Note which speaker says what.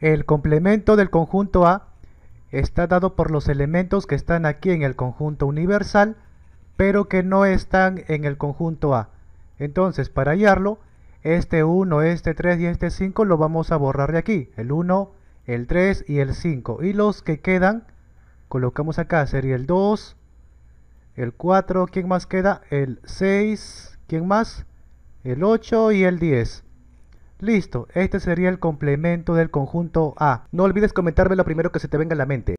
Speaker 1: El complemento del conjunto A está dado por los elementos que están aquí en el conjunto universal, pero que no están en el conjunto A. Entonces, para hallarlo, este 1, este 3 y este 5 lo vamos a borrar de aquí. El 1, el 3 y el 5. Y los que quedan, colocamos acá, sería el 2, el 4, ¿quién más queda? El 6, ¿quién más? El 8 y el 10. Listo, este sería el complemento del conjunto A. No olvides comentarme lo primero que se te venga a la mente.